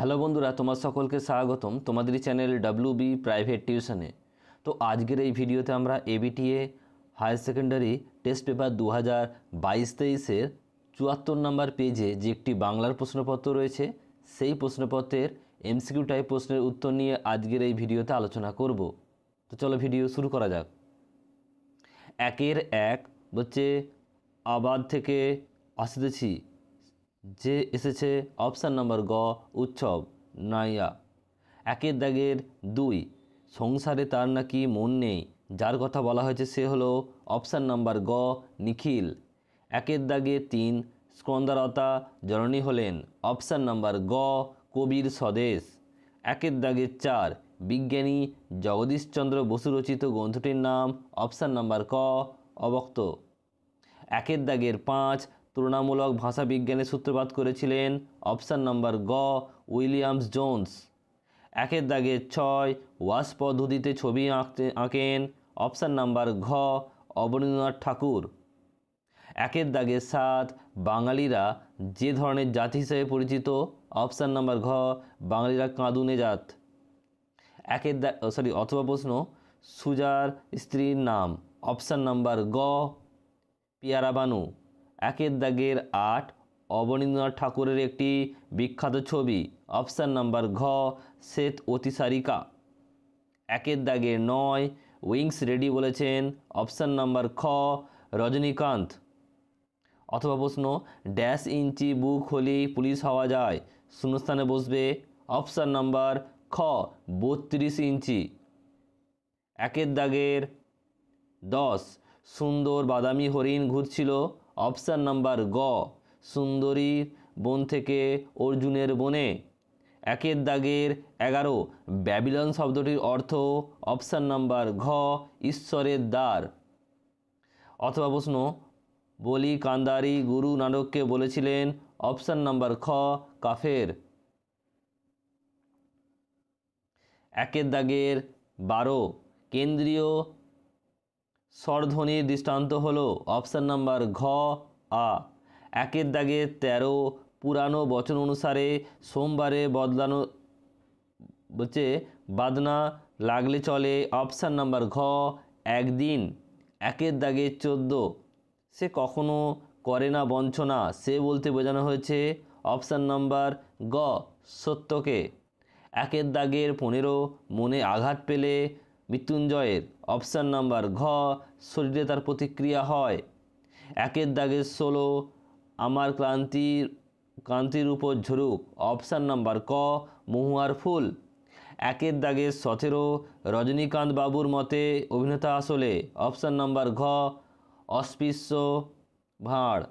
hello বন্ধুরা তোমার সকলকে স্বাগতম তোমাদেরই চ্যানেল ডাব্লিউ বি প্রাইভেট টিউশনে তো আজকের এই ভিডিওতে আমরা ABTA higher secondary test paper দু হাজার বাইশ তেইশের চুয়াত্তর নম্বর পেজে যে একটি বাংলার প্রশ্নপত্র রয়েছে সেই প্রশ্নপত্রের এমসিকিউ টাইপ প্রশ্নের উত্তর নিয়ে আজকের এই ভিডিওতে আলোচনা করব তো চলো ভিডিও শুরু করা যাক একের এক হচ্ছে আবাদ থেকে আসতেছি যে এসেছে অপশান নম্বর গ উৎসব নাইয়া একের দাগের দুই সংসারে তার নাকি মন নেই যার কথা বলা হয়েছে সে হলো অপশান নাম্বার গ নিখিল একের দাগে তিন স্কন্দারতা জননী হলেন অপশান নাম্বার গ কবির স্বদেশ একের দাগে চার বিজ্ঞানী জগদীশচন্দ্র বসু রচিত গ্রন্থটির নাম অপশান নাম্বার ক অবক্ত একের দাগের পাঁচ তুলনামূলক ভাষাবিজ্ঞানের সূত্রপাত করেছিলেন অপশান নম্বর গ উইলিয়ামস জোন্স একের দাগে ছয় ওয়াশ পদ্ধতিতে ছবি আঁকতে আঁকেন অপশান নাম্বার ঘ অবনীন্দ্রনাথ ঠাকুর একের দাগে সাত বাঙালিরা যে ধরনের জাতি হিসেবে পরিচিত অপশান নাম্বার ঘ বাঙালিরা কাঁদুনে জাত একের দাগ সরি অথবা প্রশ্ন সুজার স্ত্রীর নাম অপশান নাম্বার গ পিয়ারা বানু একের দাগের আট অবনীন্দ্রনাথ ঠাকুরের একটি বিখ্যাত ছবি অপশান নাম্বার ঘ শ্বেত অতিসারিকা একের দাগের নয় উইংস রেডি বলেছেন অপশান নাম্বার খ রজনীকান্ত অথবা প্রশ্ন ড্যাশ ইঞ্চি বুক হলেই পুলিশ হওয়া যায় শূন্যস্থানে বসবে অপশান নাম্বার খ বত্রিশ ইঞ্চি একের দাগের দশ সুন্দর বাদামি হরিণ ঘুরছিল অপশান নাম্বার গ সুন্দরীর বন থেকে অর্জুনের বনে একের দাগের এগারো ব্যাবিলন শব্দটির অর্থ অপশান নাম্বার ঘ ঈশ্বরের দ্বার অথবা প্রশ্ন বলি কান্দারি গুরু নানককে বলেছিলেন অপশান নাম্বার খ কাফের একের দাগের বারো কেন্দ্রীয় স্বরধ্বনির দৃষ্টান্ত হল অপশান নাম্বার ঘ আ একের দাগে ১৩ পুরানো বচন অনুসারে সোমবারে বদলানো হচ্ছে বাদনা লাগলে চলে অপশান নাম্বার ঘ একদিন একের দাগে ১৪ সে কখনো করে না বঞ্চনা সে বলতে বোঝানো হয়েছে অপশান নাম্বার গ সত্যকে একের দাগের পনেরো মনে আঘাত পেলে মৃত্যুঞ্জয়ের অপশান নাম্বার ঘ শরীরে তার প্রতিক্রিয়া হয় একের দাগের ষোলো আমার ক্লান্তির ক্লান্তির উপর ঝরুক অপশান নাম্বার ক মহুয়ার ফুল একের দাগে সতেরো রজনীকান্ত বাবুর মতে অভিনেতা আসলে অপশান নাম্বার ঘ অস্পৃশ্য ভাঁড়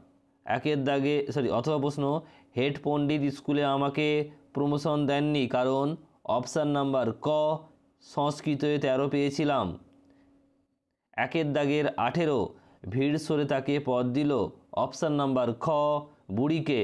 একের দাগে সরি অথবা প্রশ্ন হেড পণ্ডিত স্কুলে আমাকে প্রমোশন দেননি কারণ অপশান নাম্বার ক সংস্কৃতে তেরো পেয়েছিলাম একের দাগের আঠেরো ভিড় সরে তাকে পদ দিল অপশান নাম্বার খ বুড়িকে